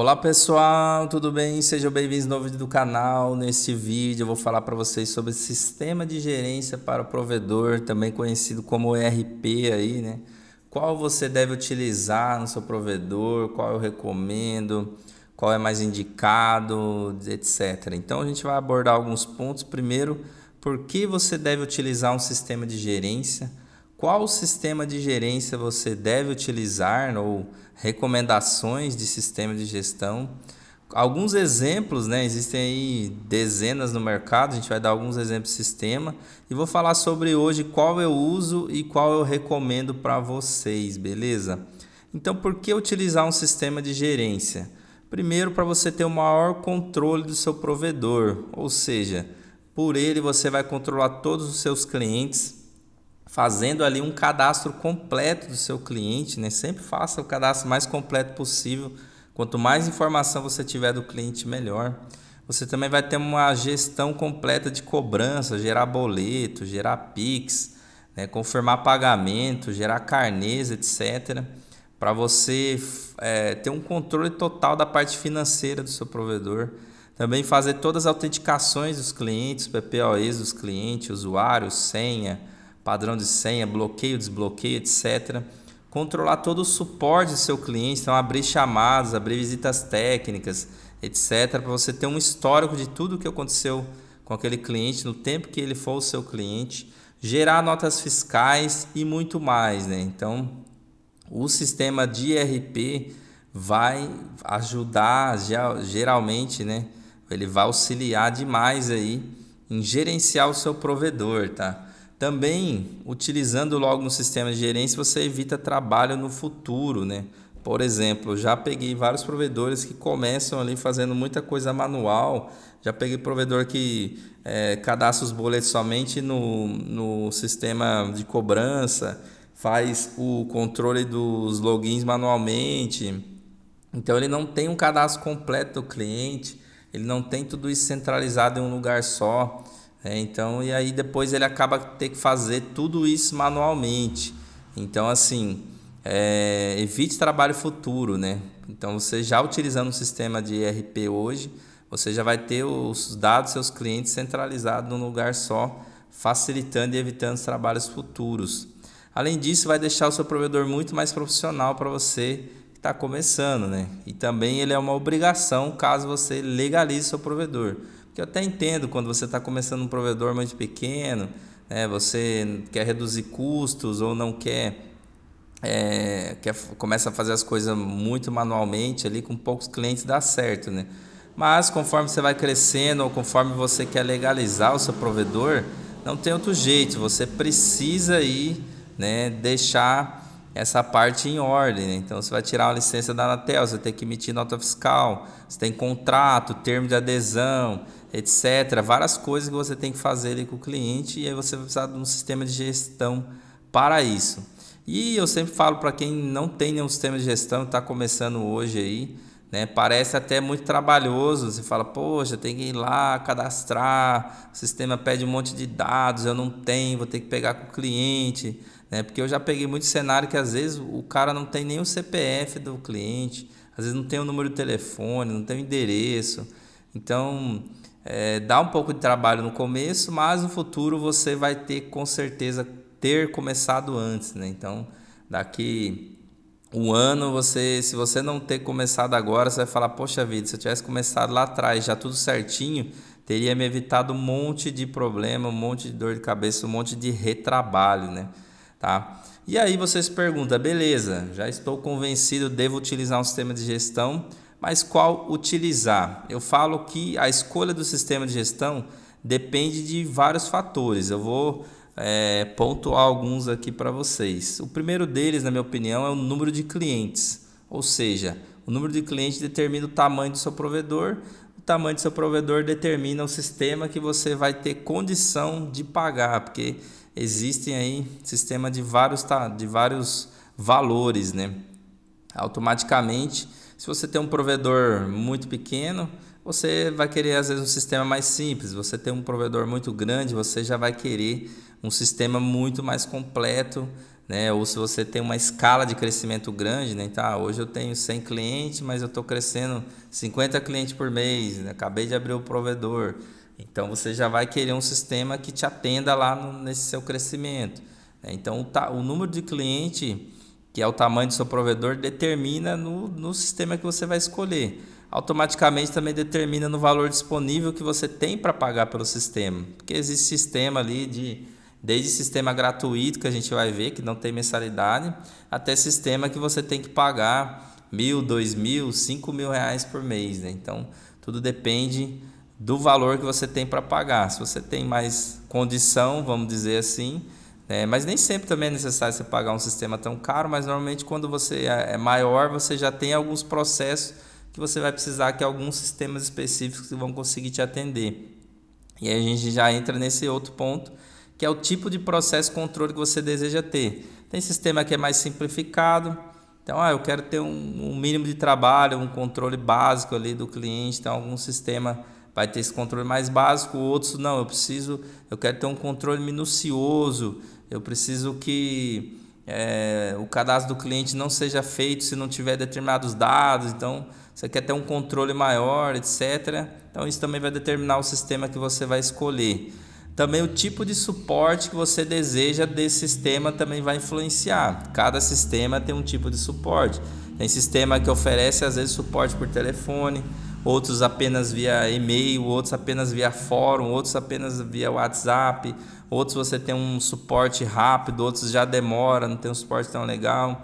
Olá pessoal, tudo bem? Sejam bem-vindos no vídeo do canal. Nesse vídeo eu vou falar para vocês sobre sistema de gerência para o provedor, também conhecido como ERP aí, né? Qual você deve utilizar no seu provedor, qual eu recomendo, qual é mais indicado, etc. Então a gente vai abordar alguns pontos. Primeiro, por que você deve utilizar um sistema de gerência? qual sistema de gerência você deve utilizar ou recomendações de sistema de gestão. Alguns exemplos, né? Existem aí dezenas no mercado, a gente vai dar alguns exemplos de sistema e vou falar sobre hoje qual eu uso e qual eu recomendo para vocês, beleza? Então, por que utilizar um sistema de gerência? Primeiro, para você ter o maior controle do seu provedor, ou seja, por ele você vai controlar todos os seus clientes, fazendo ali um cadastro completo do seu cliente, né? Sempre faça o cadastro mais completo possível. Quanto mais informação você tiver do cliente, melhor. Você também vai ter uma gestão completa de cobrança, gerar boleto, gerar Pix, né? confirmar pagamento, gerar carnês, etc. Para você é, ter um controle total da parte financeira do seu provedor. Também fazer todas as autenticações dos clientes, PPOEs dos clientes, usuários, senha, padrão de senha, bloqueio, desbloqueio, etc. Controlar todo o suporte do seu cliente, então abrir chamadas, abrir visitas técnicas, etc, para você ter um histórico de tudo o que aconteceu com aquele cliente no tempo que ele for o seu cliente, gerar notas fiscais e muito mais, né? Então, o sistema de ERP vai ajudar geralmente, né? Ele vai auxiliar demais aí em gerenciar o seu provedor, tá? Também, utilizando logo no sistema de gerência, você evita trabalho no futuro, né? Por exemplo, já peguei vários provedores que começam ali fazendo muita coisa manual. Já peguei provedor que é, cadastra os boletos somente no, no sistema de cobrança, faz o controle dos logins manualmente. Então ele não tem um cadastro completo do cliente, ele não tem tudo isso centralizado em um lugar só. É, então, e aí depois ele acaba ter que fazer tudo isso manualmente. Então, assim, é, evite trabalho futuro, né? Então, você já utilizando o sistema de ERP hoje, você já vai ter os dados dos seus clientes centralizados num lugar só, facilitando e evitando os trabalhos futuros. Além disso, vai deixar o seu provedor muito mais profissional para você que está começando, né? E também ele é uma obrigação caso você legalize seu provedor que eu até entendo quando você está começando um provedor muito pequeno, né, você quer reduzir custos ou não quer, é, quer começa a fazer as coisas muito manualmente ali com poucos clientes dá certo, né? Mas conforme você vai crescendo ou conforme você quer legalizar o seu provedor, não tem outro jeito, você precisa aí, né, deixar essa parte em ordem. Né? Então você vai tirar a licença da Anatel, você tem que emitir nota fiscal, você tem contrato, termo de adesão, etc. Várias coisas que você tem que fazer ali com o cliente e aí você vai precisar de um sistema de gestão para isso. E eu sempre falo para quem não tem nenhum sistema de gestão, está começando hoje aí, né? Parece até muito trabalhoso. Você fala, poxa, tem que ir lá cadastrar, o sistema pede um monte de dados, eu não tenho, vou ter que pegar com o cliente. Né? Porque eu já peguei muito cenário que às vezes o cara não tem nem o CPF do cliente, às vezes não tem o número de telefone, não tem o endereço. Então, é, dá um pouco de trabalho no começo, mas no futuro você vai ter com certeza ter começado antes, né? Então, daqui um ano você, se você não ter começado agora, você vai falar: "Poxa vida, se eu tivesse começado lá atrás, já tudo certinho, teria me evitado um monte de problema, um monte de dor de cabeça, um monte de retrabalho, né?" tá? E aí você se pergunta, beleza, já estou convencido, devo utilizar um sistema de gestão, mas qual utilizar? Eu falo que a escolha do sistema de gestão depende de vários fatores. Eu vou é, pontuar alguns aqui para vocês. O primeiro deles, na minha opinião, é o número de clientes, ou seja, o número de clientes determina o tamanho do seu provedor, o tamanho do seu provedor determina o sistema que você vai ter condição de pagar, porque existem aí sistema de vários, tá, de vários valores, né? Automaticamente, se você tem um provedor muito pequeno, você vai querer às vezes um sistema mais simples. Você tem um provedor muito grande, você já vai querer um sistema muito mais completo, né? Ou se você tem uma escala de crescimento grande, né? Tá, hoje eu tenho 100 clientes, mas eu estou crescendo 50 clientes por mês, né? acabei de abrir o provedor. Então você já vai querer um sistema que te atenda lá no, nesse seu crescimento. Né? Então o, ta, o, número de cliente, que é o tamanho do seu provedor, determina no, no sistema que você vai escolher. Automaticamente também determina no valor disponível que você tem para pagar pelo sistema. Porque existe sistema ali de desde sistema gratuito que a gente vai ver que não tem mensalidade, até sistema que você tem que pagar mil, dois mil, cinco mil reais por mês, né? Então tudo depende do valor que você tem para pagar. Se você tem mais condição, vamos dizer assim, né, mas nem sempre também é necessário você pagar um sistema tão caro, mas normalmente quando você é, é maior, você já tem alguns processos que você vai precisar que alguns sistemas específicos vão conseguir te atender. E aí a gente já entra nesse outro ponto, que é o tipo de processo controle que você deseja ter. Tem sistema que é mais simplificado, então, ah, eu quero ter um, um mínimo de trabalho, um controle básico ali do cliente, então algum sistema vai ter esse controle mais básico, outros não, eu preciso, eu quero ter um controle minucioso, eu preciso que é, o cadastro do cliente não seja feito se não tiver determinados dados, então você quer ter um controle maior, etc. Então isso também vai determinar o sistema que você vai escolher. Também o tipo de suporte que você deseja desse sistema também vai influenciar. Cada sistema tem um tipo de suporte. Tem sistema que oferece às vezes suporte por telefone, outros apenas via e-mail, outros apenas via fórum, outros apenas via WhatsApp, outros você tem um suporte rápido, outros já demora, não tem um suporte tão legal.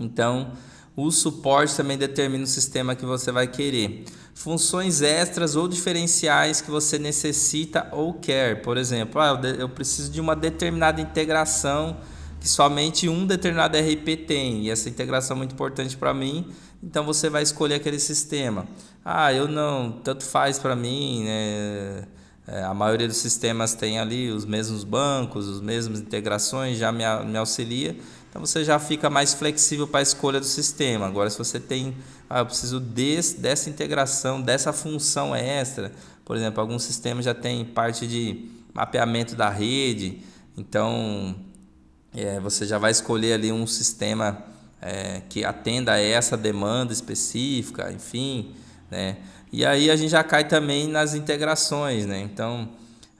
Então, o suporte também determina o sistema que você vai querer. Funções extras ou diferenciais que você necessita ou quer. Por exemplo, ah, eu preciso de uma determinada integração que somente um determinado RP tem, e essa integração é muito importante para mim, então você vai escolher aquele sistema. Ah, eu não, tanto faz para mim, né? É, a maioria dos sistemas tem ali os mesmos bancos, as mesmas integrações, já me, me auxilia. Então você já fica mais flexível para a escolha do sistema. Agora, se você tem, ah, eu preciso desse, dessa integração, dessa função extra, por exemplo, alguns sistemas já tem parte de mapeamento da rede, então é, você já vai escolher ali um sistema é, que atenda a essa demanda específica, enfim, né? E aí a gente já cai também nas integrações, né? Então,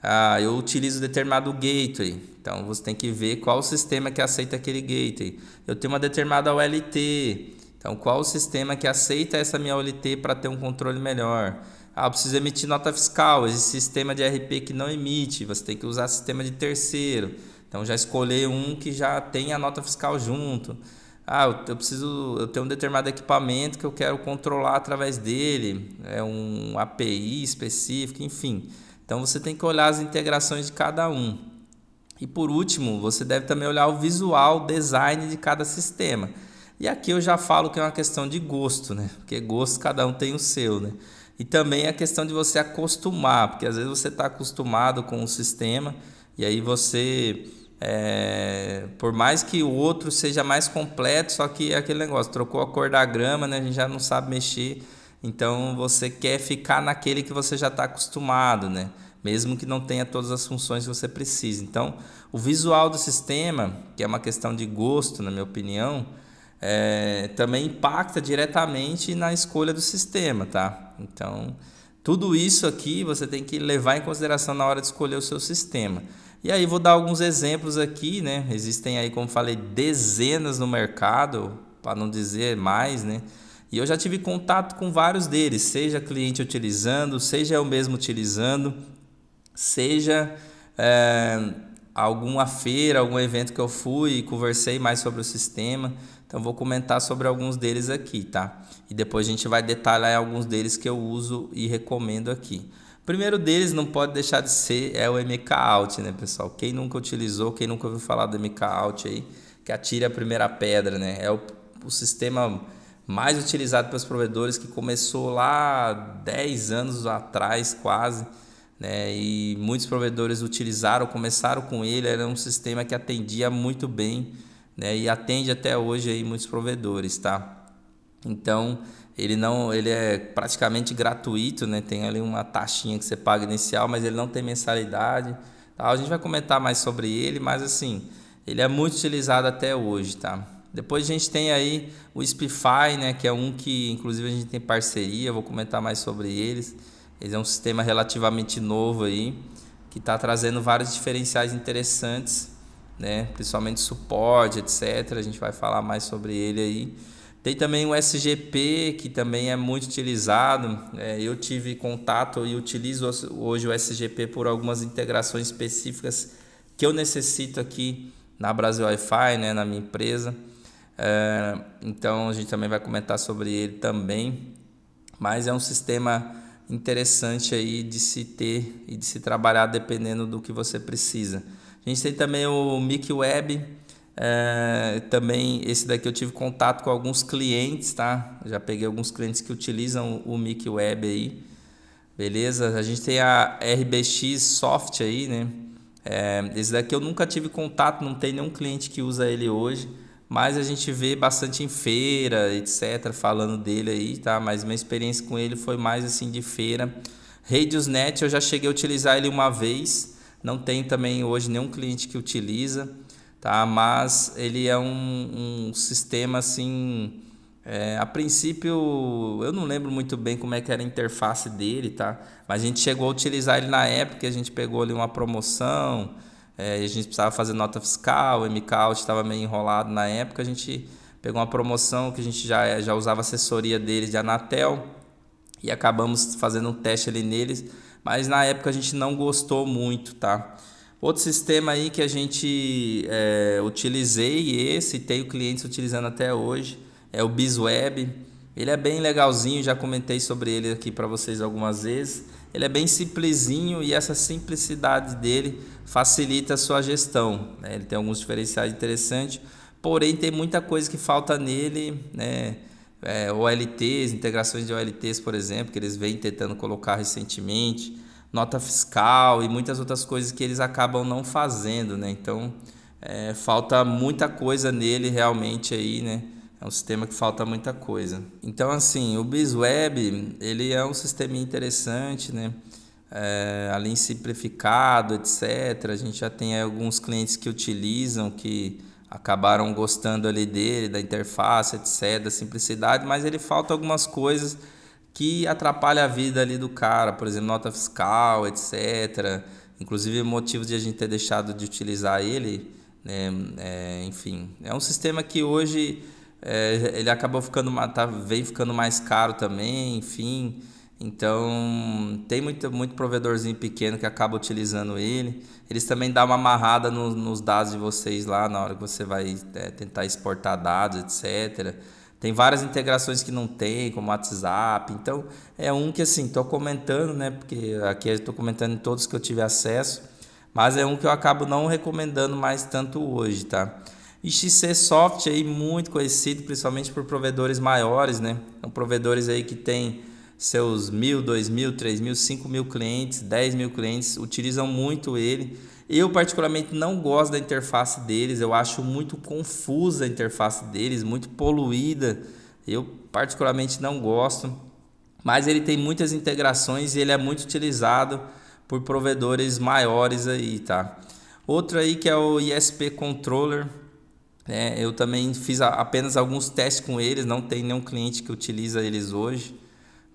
ah, eu utilizo determinado gateway, então você tem que ver qual o sistema que aceita aquele gateway. Eu tenho uma determinada OLT, então qual o sistema que aceita essa minha OLT para ter um controle melhor? Ah, eu preciso emitir nota fiscal, esse sistema de RP que não emite, você tem que usar sistema de terceiro. Então já escolher um que já tem a nota fiscal junto. Ah, eu, eu preciso, eu tenho um determinado equipamento que eu quero controlar através dele, é um API específico, enfim. Então você tem que olhar as integrações de cada um. E por último, você deve também olhar o visual, o design de cada sistema. E aqui eu já falo que é uma questão de gosto, né? Porque gosto cada um tem o seu, né? E também a questão de você acostumar, porque às vezes você está acostumado com o sistema e aí você é, por mais que o outro seja mais completo, só que é aquele negócio, trocou a cor da grama, né? A gente já não sabe mexer. Então você quer ficar naquele que você já está acostumado, né? Mesmo que não tenha todas as funções que você precisa. Então, o visual do sistema, que é uma questão de gosto, na minha opinião, é, também impacta diretamente na escolha do sistema, tá? Então, tudo isso aqui você tem que levar em consideração na hora de escolher o seu sistema. E aí vou dar alguns exemplos aqui, né? Existem aí, como falei, dezenas no mercado, para não dizer mais, né? E eu já tive contato com vários deles, seja cliente utilizando, seja eu mesmo utilizando, seja é, alguma feira, algum evento que eu fui e conversei mais sobre o sistema. Então vou comentar sobre alguns deles aqui, tá? E depois a gente vai detalhar alguns deles que eu uso e recomendo aqui primeiro deles não pode deixar de ser é o MK Out, né, pessoal? Quem nunca utilizou, quem nunca ouviu falar do MK Out aí, que atire a primeira pedra, né? É o, o sistema mais utilizado pelos provedores que começou lá 10 anos atrás, quase. Né? E muitos provedores utilizaram, começaram com ele, era um sistema que atendia muito bem, né? E atende até hoje aí muitos provedores, tá? Então, ele não ele é praticamente gratuito, né? Tem ali uma taxinha que você paga inicial, mas ele não tem mensalidade. Tá? A gente vai comentar mais sobre ele, mas assim, ele é muito utilizado até hoje, tá? Depois a gente tem aí o Spify, né, que é um que inclusive a gente tem parceria, vou comentar mais sobre eles. Ele é um sistema relativamente novo aí, que está trazendo vários diferenciais interessantes, né, principalmente suporte, etc. A gente vai falar mais sobre ele aí. Tem também o SGP, que também é muito utilizado. É, eu tive contato e utilizo hoje o SGP por algumas integrações específicas que eu necessito aqui na Brasil Wi-Fi, né, na minha empresa. É, então a gente também vai comentar sobre ele também. Mas é um sistema interessante aí de se ter e de se trabalhar dependendo do que você precisa. A gente tem também o MicWeb, é, também esse daqui eu tive contato com alguns clientes, tá? Já peguei alguns clientes que utilizam o Mic Web aí. Beleza? A gente tem a RBX Soft aí, né? É, esse daqui eu nunca tive contato, não tem nenhum cliente que usa ele hoje, mas a gente vê bastante em feira, etc, falando dele aí, tá? Mas minha experiência com ele foi mais assim de feira. Radiosnet eu já cheguei a utilizar ele uma vez, não tem também hoje nenhum cliente que utiliza tá? Mas ele é um, um sistema assim. É, a princípio, eu não lembro muito bem como é que era a interface dele, tá? Mas a gente chegou a utilizar ele na época, a gente pegou ali uma promoção, é, a gente precisava fazer nota fiscal, o MCAUT estava meio enrolado na época, a gente pegou uma promoção que a gente já, é, já usava assessoria dele de Anatel e acabamos fazendo um teste ali neles, mas na época a gente não gostou muito, tá? Outro sistema aí que a gente é, utilizei e esse tenho clientes utilizando até hoje é o Bizweb. Ele é bem legalzinho, já comentei sobre ele aqui para vocês algumas vezes. Ele é bem simplesinho e essa simplicidade dele facilita a sua gestão. Né? Ele tem alguns diferenciais interessantes, porém tem muita coisa que falta nele, né? É, OLTs, integrações de OLTs, por exemplo, que eles vêm tentando colocar recentemente nota fiscal e muitas outras coisas que eles acabam não fazendo, né? Então é, falta muita coisa nele realmente aí, né? É um sistema que falta muita coisa. Então assim, o BizWeb ele é um sistema interessante, né? É, além simplificado, etc. A gente já tem alguns clientes que utilizam que acabaram gostando ali dele, da interface, etc, da simplicidade, mas ele falta algumas coisas que atrapalha a vida ali do cara, por exemplo, nota fiscal, etc. Inclusive, motivo de a gente ter deixado de utilizar ele, né? é, enfim, é um sistema que hoje é, ele acabou ficando, tá, vem ficando mais caro também, enfim. Então, tem muito, muito provedorzinho pequeno que acaba utilizando ele. Eles também dão uma amarrada no, nos dados de vocês lá na hora que você vai é, tentar exportar dados, etc. Tem várias integrações que não tem, como WhatsApp. Então, é um que assim, estou comentando, né? Porque aqui estou comentando em todos que eu tive acesso, mas é um que eu acabo não recomendando mais tanto hoje, tá? E XC Soft aí muito conhecido, principalmente por provedores maiores, né? Então, provedores aí que têm seus mil, dois mil, três mil, cinco mil clientes, dez mil clientes, utilizam muito ele eu particularmente não gosto da interface deles, eu acho muito confusa a interface deles, muito poluída. Eu particularmente não gosto, mas ele tem muitas integrações e ele é muito utilizado por provedores maiores aí, tá? Outro aí que é o ISP Controller, é, eu também fiz apenas alguns testes com eles, não tem nenhum cliente que utiliza eles hoje,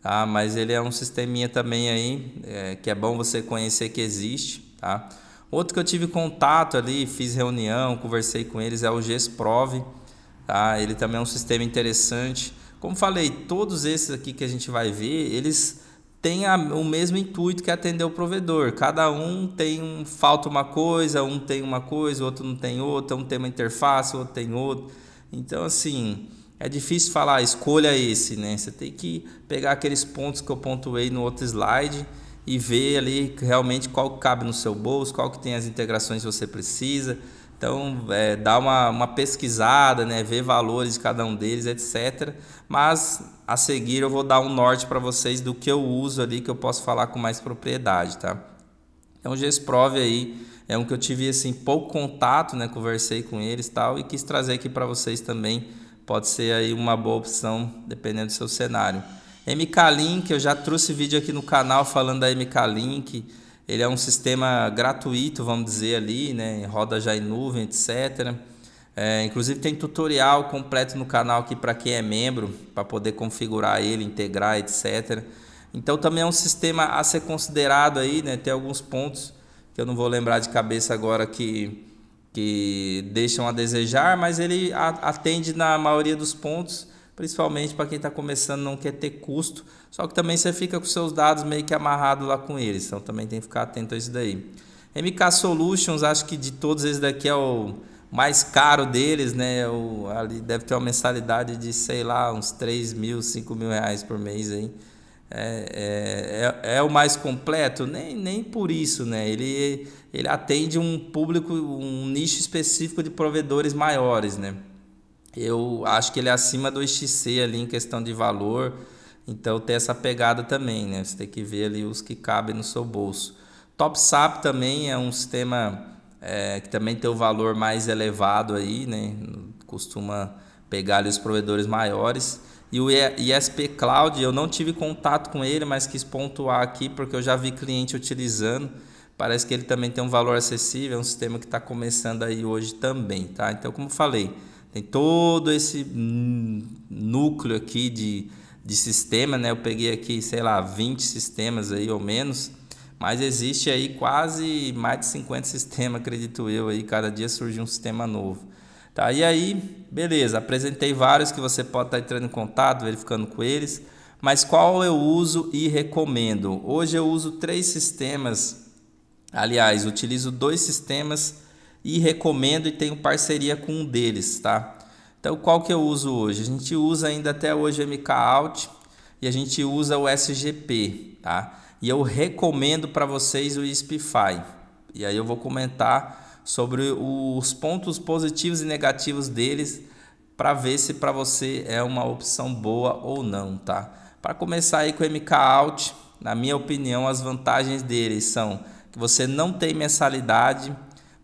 tá? mas ele é um sisteminha também aí, é, que é bom você conhecer que existe. Tá? Outro que eu tive contato ali, fiz reunião, conversei com eles, é o GESPROV. Tá? Ele também é um sistema interessante. Como falei, todos esses aqui que a gente vai ver, eles têm a, o mesmo intuito que é atender o provedor. Cada um tem um, falta uma coisa, um tem uma coisa, outro não tem outra, um tem uma interface, outro tem outro. Então, assim, é difícil falar, escolha esse, né? Você tem que pegar aqueles pontos que eu pontuei no outro slide e ver ali realmente qual cabe no seu bolso, qual que tem as integrações que você precisa. Então, é, dá uma, uma pesquisada, né? ver valores de cada um deles, etc. Mas, a seguir, eu vou dar um norte para vocês do que eu uso ali, que eu posso falar com mais propriedade, tá? Então, o Gesprove aí é um que eu tive, assim, pouco contato, né? Conversei com eles tal, e quis trazer aqui para vocês também. Pode ser aí uma boa opção, dependendo do seu cenário. MK Link, eu já trouxe vídeo aqui no canal falando da MK Link. Ele é um sistema gratuito, vamos dizer ali, né? Roda já em nuvem, etc. É, inclusive tem tutorial completo no canal aqui para quem é membro, para poder configurar ele, integrar, etc. Então também é um sistema a ser considerado aí, né? Tem alguns pontos que eu não vou lembrar de cabeça agora que, que deixam a desejar, mas ele atende na maioria dos pontos principalmente para quem está começando não quer ter custo, só que também você fica com seus dados meio que amarrado lá com eles, então também tem que ficar atento a isso daí. MK Solutions, acho que de todos esses daqui é o mais caro deles, né? É o, ali deve ter uma mensalidade de, sei lá, uns 3 mil, 5 mil reais por mês hein É, é, é, é, o mais completo? Nem, nem por isso, né? Ele, ele atende um público, um nicho específico de provedores maiores, né? eu acho que ele é acima do XC ali em questão de valor. Então tem essa pegada também, né? Você tem que ver ali os que cabem no seu bolso. Top SAP também é um sistema é, que também tem o valor mais elevado aí, né? Costuma pegar ali os provedores maiores. E o ISP Cloud, eu não tive contato com ele, mas quis pontuar aqui porque eu já vi cliente utilizando. Parece que ele também tem um valor acessível, é um sistema que está começando aí hoje também, tá? Então, como falei, tem todo esse núcleo aqui de, de sistema, né? Eu peguei aqui, sei lá, 20 sistemas aí ou menos, mas existe aí quase mais de 50 sistemas, acredito eu, aí cada dia surge um sistema novo. Tá? E aí, beleza, apresentei vários que você pode estar tá entrando em contato, verificando com eles, mas qual eu uso e recomendo? Hoje eu uso três sistemas, aliás, utilizo dois sistemas e recomendo e tenho parceria com um deles, tá? Então, qual que eu uso hoje? A gente usa ainda até hoje o MK Out e a gente usa o SGP, tá? E eu recomendo para vocês o Spify. E aí eu vou comentar sobre os pontos positivos e negativos deles para ver se para você é uma opção boa ou não, tá? Para começar aí com o MK Out, na minha opinião, as vantagens deles são que você não tem mensalidade,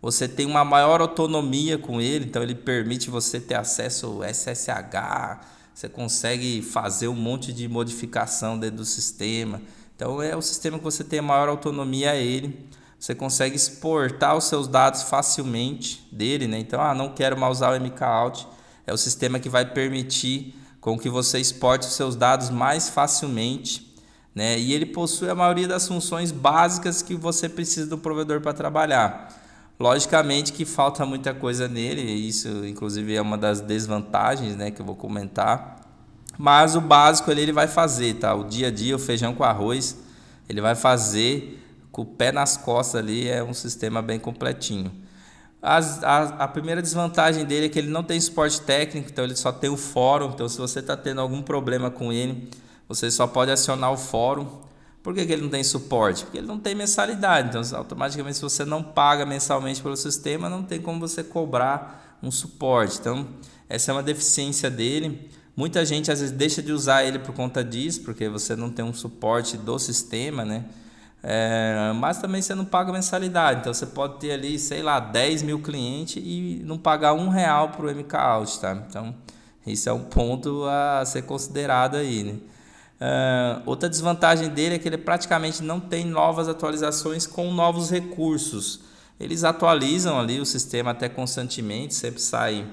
você tem uma maior autonomia com ele, então ele permite você ter acesso ao SSH, você consegue fazer um monte de modificação dentro do sistema. Então é o sistema que você tem maior autonomia a é ele. Você consegue exportar os seus dados facilmente dele, né? Então, ah, não quero mais usar o MKOut. É o sistema que vai permitir com que você exporte os seus dados mais facilmente, né? E ele possui a maioria das funções básicas que você precisa do provedor para trabalhar. Logicamente que falta muita coisa nele, isso inclusive é uma das desvantagens, né, que eu vou comentar. Mas o básico ele, ele vai fazer, tá? O dia a dia, o feijão com arroz, ele vai fazer com o pé nas costas ali, é um sistema bem completinho. As, a, a primeira desvantagem dele é que ele não tem suporte técnico, então ele só tem o fórum. Então, se você está tendo algum problema com ele, você só pode acionar o fórum por que, que ele não tem suporte? Porque ele não tem mensalidade. Então, automaticamente, se você não paga mensalmente pelo sistema, não tem como você cobrar um suporte. Então, essa é uma deficiência dele. Muita gente às vezes deixa de usar ele por conta disso, porque você não tem um suporte do sistema, né? É, mas também você não paga mensalidade. Então você pode ter ali, sei lá, 10 mil clientes e não pagar um real para o MK Out, tá? Então isso é um ponto a ser considerado aí, né? Uh, outra desvantagem dele é que ele praticamente não tem novas atualizações com novos recursos. Eles atualizam ali o sistema até constantemente, sempre saem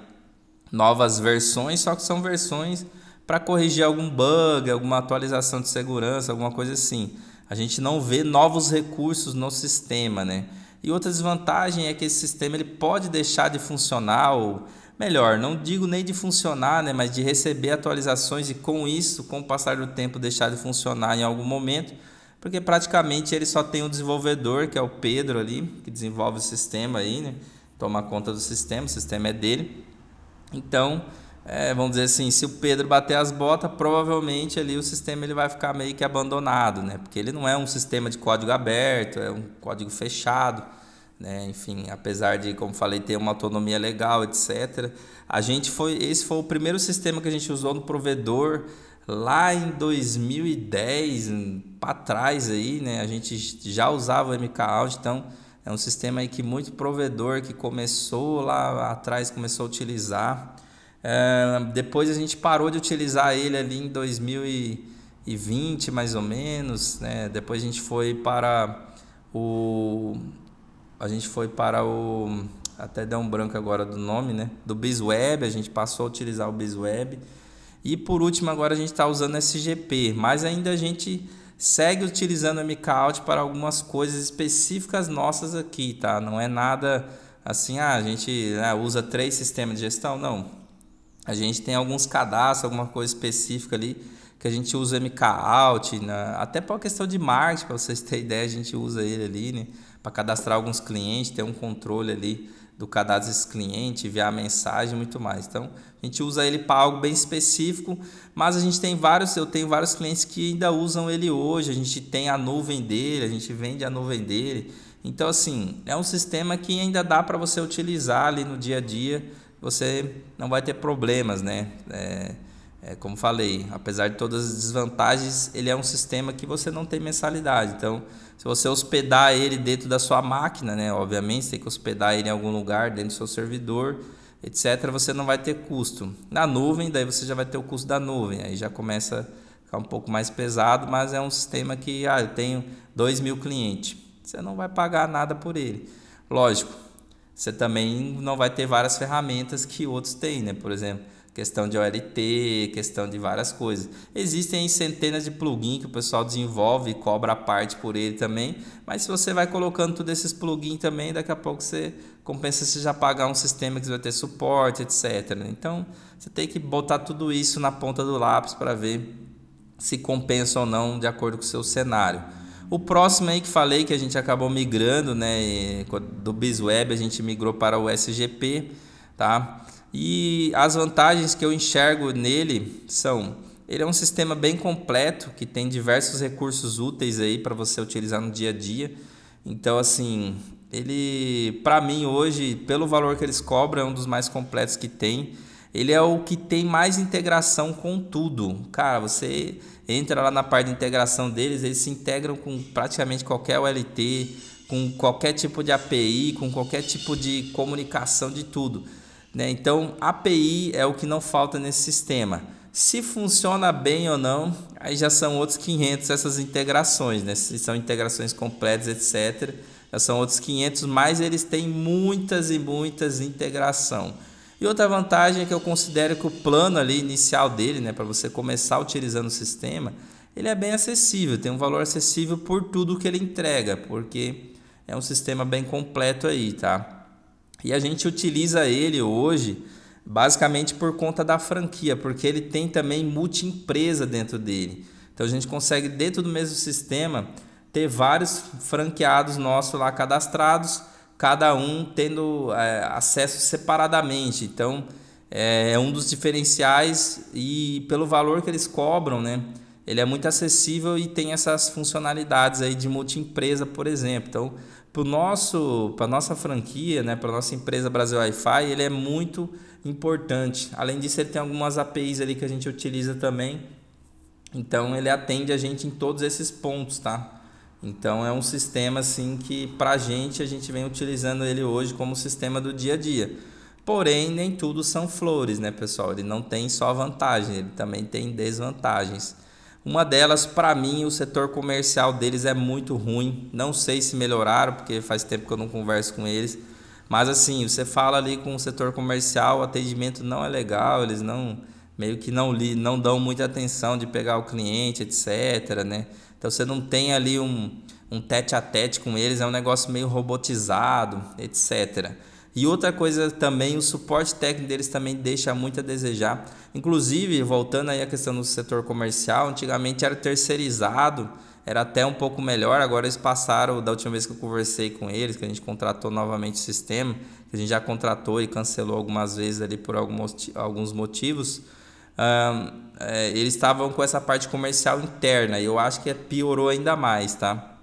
novas versões, só que são versões para corrigir algum bug, alguma atualização de segurança, alguma coisa assim. A gente não vê novos recursos no sistema, né? E outra desvantagem é que esse sistema ele pode deixar de funcionar ou melhor, não digo nem de funcionar, né, mas de receber atualizações e com isso, com o passar do tempo, deixar de funcionar em algum momento, porque praticamente ele só tem um desenvolvedor, que é o Pedro ali, que desenvolve o sistema aí, né, toma conta do sistema, o sistema é dele. Então, é, vamos dizer assim, se o Pedro bater as botas, provavelmente ali o sistema ele vai ficar meio que abandonado, né? Porque ele não é um sistema de código aberto, é um código fechado. Né? Enfim, apesar de, como falei, ter uma autonomia legal, etc. A gente foi, esse foi o primeiro sistema que a gente usou no provedor lá em 2010 para trás aí, né? A gente já usava o MK Audio, então é um sistema aí que muito provedor que começou lá atrás começou a utilizar. É, depois a gente parou de utilizar ele ali em 2020 mais ou menos, né? Depois a gente foi para o a gente foi para o. Até dar um branco agora do nome, né? Do BizWeb, a gente passou a utilizar o BizWeb. E por último, agora a gente está usando SGP, mas ainda a gente segue utilizando o MKOut para algumas coisas específicas nossas aqui, tá? Não é nada assim, ah, a gente né, usa três sistemas de gestão, não. A gente tem alguns cadastros, alguma coisa específica ali que a gente usa MK Out, né? até para a questão de marketing, para vocês terem ideia, a gente usa ele ali, né? Para cadastrar alguns clientes, ter um controle ali do cadastro desse cliente, enviar mensagem e muito mais. Então, a gente usa ele para algo bem específico, mas a gente tem vários, eu tenho vários clientes que ainda usam ele hoje, a gente tem a nuvem dele, a gente vende a nuvem dele. Então, assim, é um sistema que ainda dá para você utilizar ali no dia a dia, você não vai ter problemas, né? É é, como falei, apesar de todas as desvantagens, ele é um sistema que você não tem mensalidade. Então, se você hospedar ele dentro da sua máquina, né, obviamente, você tem que hospedar ele em algum lugar, dentro do seu servidor, etc., você não vai ter custo. Na nuvem, daí você já vai ter o custo da nuvem, aí já começa a ficar um pouco mais pesado, mas é um sistema que, ah, eu tenho 2 mil clientes, você não vai pagar nada por ele. Lógico, você também não vai ter várias ferramentas que outros têm, né? Por exemplo, questão de OLT, questão de várias coisas. Existem centenas de plugins que o pessoal desenvolve e cobra a parte por ele também, mas se você vai colocando todos esses plugins também, daqui a pouco você compensa se já pagar um sistema que vai ter suporte, etc. Né? Então, você tem que botar tudo isso na ponta do lápis para ver se compensa ou não de acordo com o seu cenário. O próximo aí que falei que a gente acabou migrando, né, do Bisweb a gente migrou para o SGP, tá? E as vantagens que eu enxergo nele são: ele é um sistema bem completo que tem diversos recursos úteis aí para você utilizar no dia a dia. Então, assim, ele, para mim hoje, pelo valor que eles cobram, é um dos mais completos que tem. Ele é o que tem mais integração com tudo. Cara, você entra lá na parte de integração deles, eles se integram com praticamente qualquer OLT, com qualquer tipo de API, com qualquer tipo de comunicação de tudo. Né? Então, API é o que não falta nesse sistema. Se funciona bem ou não, aí já são outros 500 essas integrações, né? se são integrações completas, etc. Já são outros 500, mas eles têm muitas e muitas integração. E outra vantagem é que eu considero que o plano ali inicial dele, né, para você começar utilizando o sistema, ele é bem acessível, tem um valor acessível por tudo que ele entrega, porque é um sistema bem completo aí, tá? E a gente utiliza ele hoje basicamente por conta da franquia, porque ele tem também multiempresa dentro dele. Então a gente consegue dentro do mesmo sistema ter vários franqueados nossos lá cadastrados, cada um tendo é, acesso separadamente. Então é, é um dos diferenciais e pelo valor que eles cobram, né? Ele é muito acessível e tem essas funcionalidades aí de multiempresa, por exemplo. Então para nosso para nossa franquia né para nossa empresa Brasil Wi-Fi ele é muito importante além disso ele tem algumas APIs ali que a gente utiliza também então ele atende a gente em todos esses pontos tá então é um sistema assim que para a gente a gente vem utilizando ele hoje como sistema do dia a dia porém nem tudo são flores né pessoal ele não tem só vantagem ele também tem desvantagens uma delas, para mim, o setor comercial deles é muito ruim. Não sei se melhoraram, porque faz tempo que eu não converso com eles. Mas assim, você fala ali com o setor comercial, o atendimento não é legal, eles não meio que não li, não dão muita atenção de pegar o cliente, etc, né? Então você não tem ali um um tete a tete com eles, é um negócio meio robotizado, etc. E outra coisa também, o suporte técnico deles também deixa muito a desejar. Inclusive, voltando aí à questão do setor comercial, antigamente era terceirizado, era até um pouco melhor. Agora eles passaram, da última vez que eu conversei com eles, que a gente contratou novamente o sistema, que a gente já contratou e cancelou algumas vezes ali por alguns motivos. Um, é, eles estavam com essa parte comercial interna e eu acho que piorou ainda mais, tá?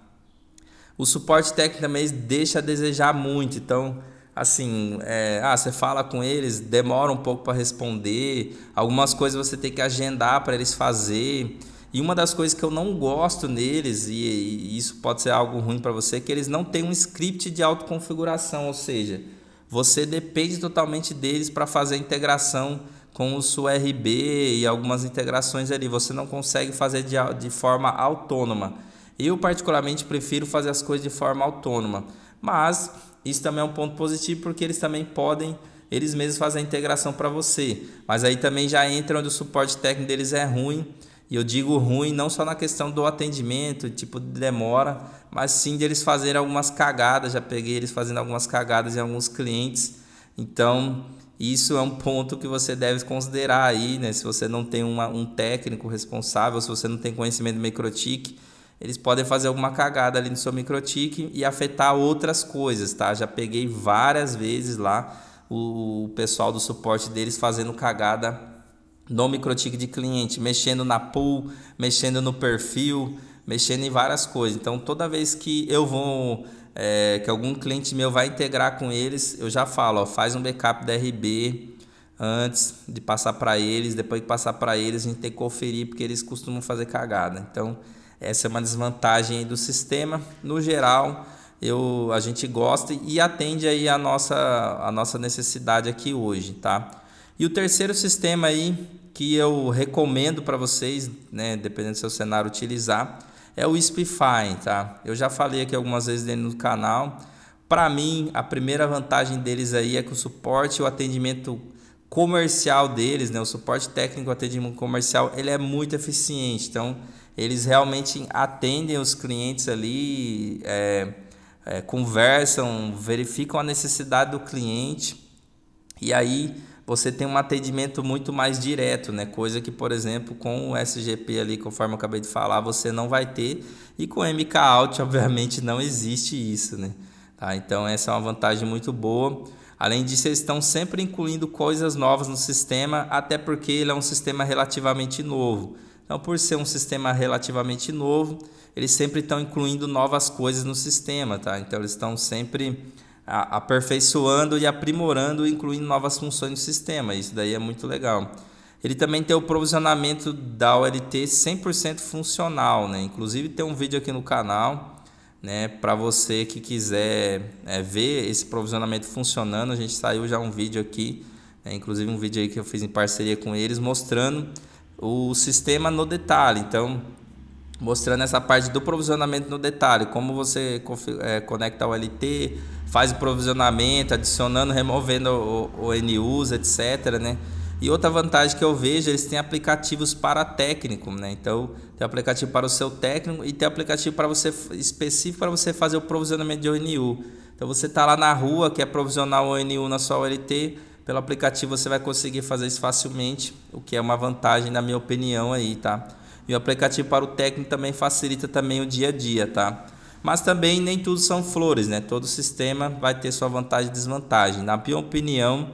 O suporte técnico também deixa a desejar muito, então assim, é, ah, você fala com eles, demora um pouco para responder, algumas coisas você tem que agendar para eles fazer. E uma das coisas que eu não gosto neles, e, e isso pode ser algo ruim para você, é que eles não têm um script de autoconfiguração, ou seja, você depende totalmente deles para fazer a integração com o SURB e algumas integrações ali. Você não consegue fazer de, de forma autônoma. Eu, particularmente, prefiro fazer as coisas de forma autônoma. Mas isso também é um ponto positivo porque eles também podem eles mesmos fazer a integração para você. Mas aí também já entra onde o suporte técnico deles é ruim. E eu digo ruim não só na questão do atendimento, tipo de demora, mas sim de eles fazerem algumas cagadas. Já peguei eles fazendo algumas cagadas em alguns clientes. Então, isso é um ponto que você deve considerar aí, né? Se você não tem uma, um técnico responsável, se você não tem conhecimento do Microtik, eles podem fazer alguma cagada ali no seu microtique e afetar outras coisas, tá? Já peguei várias vezes lá o pessoal do suporte deles fazendo cagada no microtique de cliente, mexendo na pool, mexendo no perfil, mexendo em várias coisas. Então, toda vez que eu vou, é, que algum cliente meu vai integrar com eles, eu já falo, ó, faz um backup da RB antes de passar para eles, depois que passar para eles, a gente tem que conferir porque eles costumam fazer cagada. Então, essa é uma desvantagem do sistema. No geral, eu, a gente gosta e atende aí a nossa, a nossa necessidade aqui hoje, tá? E o terceiro sistema aí que eu recomendo para vocês, né, dependendo do seu cenário utilizar, é o Spify, tá? Eu já falei aqui algumas vezes dele no canal. Para mim, a primeira vantagem deles aí é que o suporte o atendimento comercial deles, né, o suporte técnico, o atendimento comercial, ele é muito eficiente. Então, eles realmente atendem os clientes ali, é, é, conversam, verificam a necessidade do cliente e aí você tem um atendimento muito mais direto, né? Coisa que, por exemplo, com o SGP ali, conforme eu acabei de falar, você não vai ter e com o MK Out, obviamente, não existe isso, né? Tá? Então essa é uma vantagem muito boa. Além disso, eles estão sempre incluindo coisas novas no sistema, até porque ele é um sistema relativamente novo. Então, por ser um sistema relativamente novo, eles sempre estão incluindo novas coisas no sistema, tá? Então, eles estão sempre aperfeiçoando e aprimorando, incluindo novas funções no sistema. Isso daí é muito legal. Ele também tem o provisionamento da OLT 100% funcional, né? Inclusive tem um vídeo aqui no canal, né? Para você que quiser é, ver esse provisionamento funcionando, a gente saiu já um vídeo aqui, né? inclusive um vídeo aí que eu fiz em parceria com eles mostrando o sistema no detalhe. Então, mostrando essa parte do provisionamento no detalhe, como você é, conecta o LT, faz o provisionamento, adicionando, removendo o, o NUs, etc. Né? E outra vantagem que eu vejo, eles têm aplicativos para técnico, né? Então, tem aplicativo para o seu técnico e tem aplicativo para você específico para você fazer o provisionamento de ONU. Então, você está lá na rua, quer provisionar o ONU na sua OLT, pelo aplicativo você vai conseguir fazer isso facilmente, o que é uma vantagem na minha opinião aí, tá? E o aplicativo para o técnico também facilita também o dia a dia, tá? Mas também nem tudo são flores, né? Todo sistema vai ter sua vantagem e desvantagem. Na minha opinião,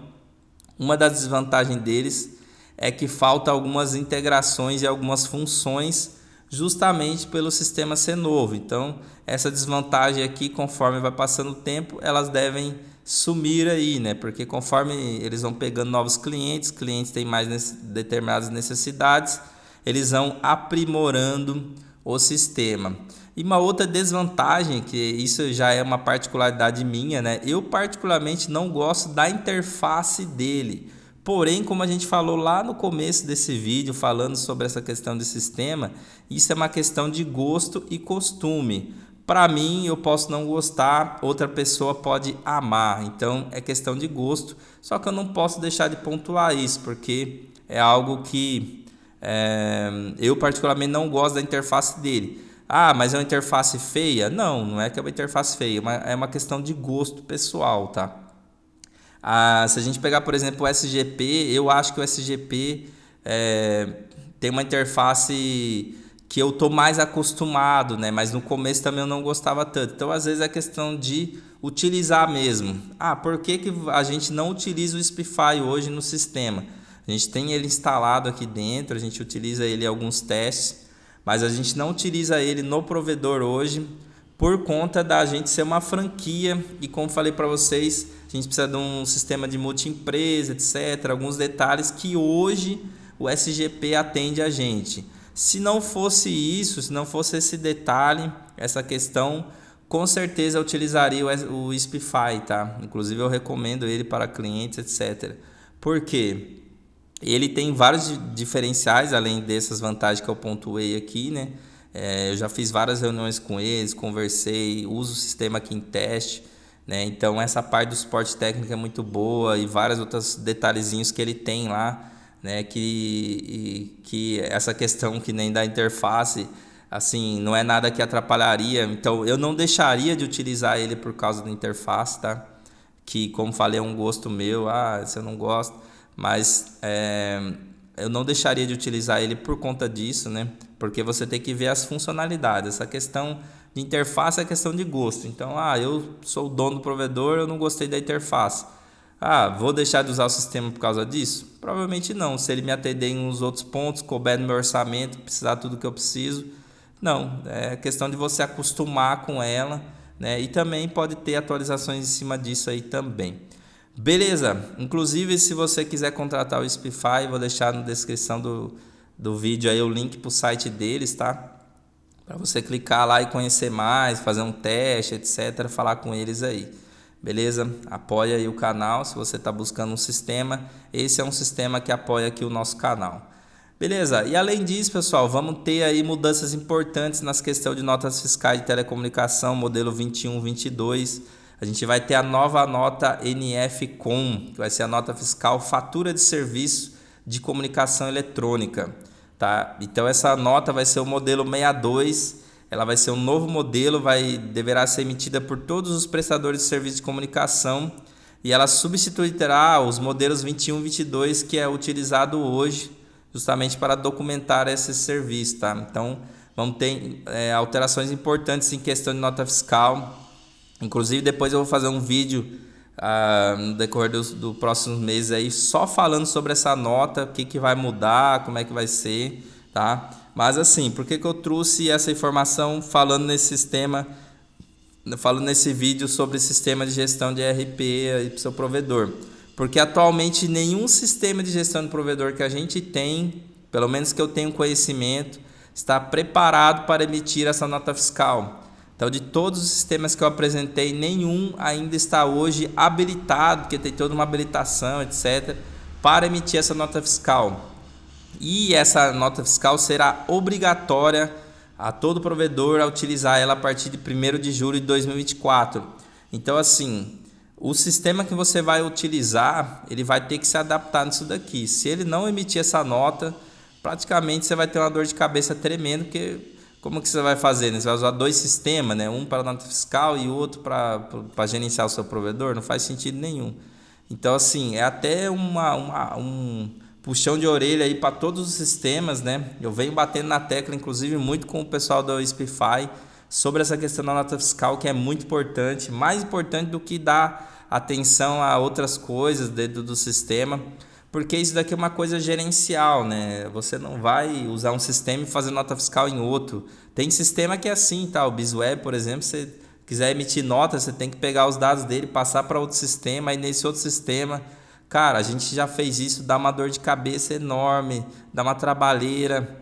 uma das desvantagens deles é que falta algumas integrações e algumas funções justamente pelo sistema ser novo. Então, essa desvantagem aqui, conforme vai passando o tempo, elas devem sumir aí, né? Porque conforme eles vão pegando novos clientes, clientes têm mais determinadas necessidades, eles vão aprimorando o sistema. E uma outra desvantagem, que isso já é uma particularidade minha, né? Eu particularmente não gosto da interface dele. Porém, como a gente falou lá no começo desse vídeo, falando sobre essa questão de sistema, isso é uma questão de gosto e costume. Para mim, eu posso não gostar, outra pessoa pode amar. Então, é questão de gosto. Só que eu não posso deixar de pontuar isso, porque é algo que é, eu particularmente não gosto da interface dele. Ah, mas é uma interface feia? Não, não é que é uma interface feia, é uma é questão de gosto pessoal, tá? Ah, se a gente pegar, por exemplo, o SGP, eu acho que o SGP é, eh, tem uma interface que eu tô mais acostumado, né? Mas no começo também eu não gostava tanto. Então, às vezes é questão de utilizar mesmo. Ah, por que, que a gente não utiliza o Spify hoje no sistema? A gente tem ele instalado aqui dentro, a gente utiliza ele em alguns testes, mas a gente não utiliza ele no provedor hoje por conta da gente ser uma franquia e como falei para vocês, a gente precisa de um sistema de multiempresa, etc, alguns detalhes que hoje o SGP atende a gente. Se não fosse isso, se não fosse esse detalhe, essa questão, com certeza eu utilizaria o, o Spify, tá? Inclusive eu recomendo ele para clientes, etc. Por quê? Ele tem vários diferenciais, além dessas vantagens que eu pontuei aqui, né? É, eu já fiz várias reuniões com eles, conversei, uso o sistema aqui em teste, né? Então essa parte do suporte técnico é muito boa e vários outros detalhezinhos que ele tem lá né? Que, que essa questão que nem da interface, assim, não é nada que atrapalharia. Então, eu não deixaria de utilizar ele por causa da interface, tá? Que, como falei, é um gosto meu, ah, você não gosta, mas é, eu não deixaria de utilizar ele por conta disso, né? Porque você tem que ver as funcionalidades. Essa questão de interface é questão de gosto. Então, ah, eu sou o dono do provedor, eu não gostei da interface. Ah, vou deixar de usar o sistema por causa disso? Provavelmente não. Se ele me atender em uns outros pontos, couber no meu orçamento, precisar tudo que eu preciso. Não, é questão de você acostumar com ela, né? E também pode ter atualizações em cima disso aí também. Beleza, inclusive se você quiser contratar o Spify, vou deixar na descrição do, do vídeo aí o link para o site deles, tá? Para você clicar lá e conhecer mais, fazer um teste, etc., falar com eles aí beleza? Apoia aí o canal, se você está buscando um sistema, esse é um sistema que apoia aqui o nosso canal. Beleza? E além disso, pessoal, vamos ter aí mudanças importantes nas questões de notas fiscais de telecomunicação, modelo 21, 22. A gente vai ter a nova nota NF-COM, que vai ser a nota fiscal fatura de serviço de comunicação eletrônica, tá? Então essa nota vai ser o modelo 62 ela vai ser um novo modelo, vai deverá ser emitida por todos os prestadores de serviços de comunicação e ela substituirá os modelos 21 e 22 que é utilizado hoje justamente para documentar esse serviço, tá? Então, vamos ter é, alterações importantes em questão de nota fiscal. Inclusive, depois eu vou fazer um vídeo ah, no decorrer dos do próximos meses aí, só falando sobre essa nota, o que, que vai mudar, como é que vai ser, tá? Mas assim, por que, que eu trouxe essa informação falando nesse sistema, falando nesse vídeo sobre sistema de gestão de RP e seu provedor? Porque atualmente nenhum sistema de gestão de provedor que a gente tem, pelo menos que eu tenho conhecimento, está preparado para emitir essa nota fiscal. Então, de todos os sistemas que eu apresentei, nenhum ainda está hoje habilitado, porque tem toda uma habilitação, etc., para emitir essa nota fiscal. E essa nota fiscal será obrigatória a todo provedor a utilizar ela a partir de 1 de julho de 2024. Então, assim, o sistema que você vai utilizar, ele vai ter que se adaptar nisso daqui. Se ele não emitir essa nota, praticamente você vai ter uma dor de cabeça tremenda, porque como que você vai fazer? Né? Você vai usar dois sistemas, né? um para nota fiscal e outro para gerenciar o seu provedor? Não faz sentido nenhum. Então, assim, é até uma, uma um, puxão de orelha aí para todos os sistemas, né? Eu venho batendo na tecla, inclusive, muito com o pessoal do Spify sobre essa questão da nota fiscal, que é muito importante, mais importante do que dar atenção a outras coisas dentro do sistema, porque isso daqui é uma coisa gerencial, né? Você não vai usar um sistema e fazer nota fiscal em outro. Tem sistema que é assim, tá? O Bisweb, por exemplo, você quiser emitir nota, você tem que pegar os dados dele, passar para outro sistema, e nesse outro sistema Cara, a gente já fez isso, dá uma dor de cabeça enorme, dá uma trabalheira.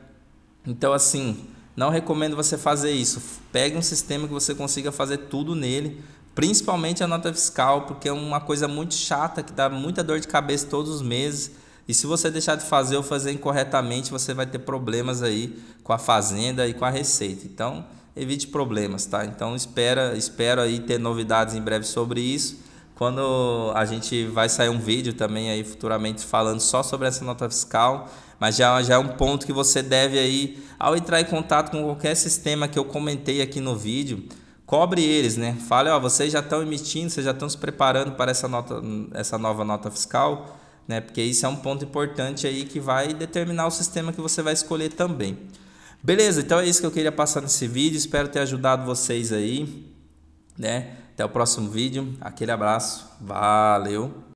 Então, assim, não recomendo você fazer isso. Pegue um sistema que você consiga fazer tudo nele, principalmente a nota fiscal, porque é uma coisa muito chata que dá muita dor de cabeça todos os meses. E se você deixar de fazer ou fazer incorretamente, você vai ter problemas aí com a fazenda e com a receita. Então, evite problemas, tá? Então, espera, espero aí ter novidades em breve sobre isso. Quando a gente vai sair um vídeo também aí futuramente falando só sobre essa nota fiscal, mas já, já é um ponto que você deve aí, ao entrar em contato com qualquer sistema que eu comentei aqui no vídeo, cobre eles, né? Fale, ó, vocês já estão emitindo, vocês já estão se preparando para essa, nota, essa nova nota fiscal, né? Porque isso é um ponto importante aí que vai determinar o sistema que você vai escolher também. Beleza, então é isso que eu queria passar nesse vídeo, espero ter ajudado vocês aí, né? Até o próximo vídeo. Aquele abraço. Valeu!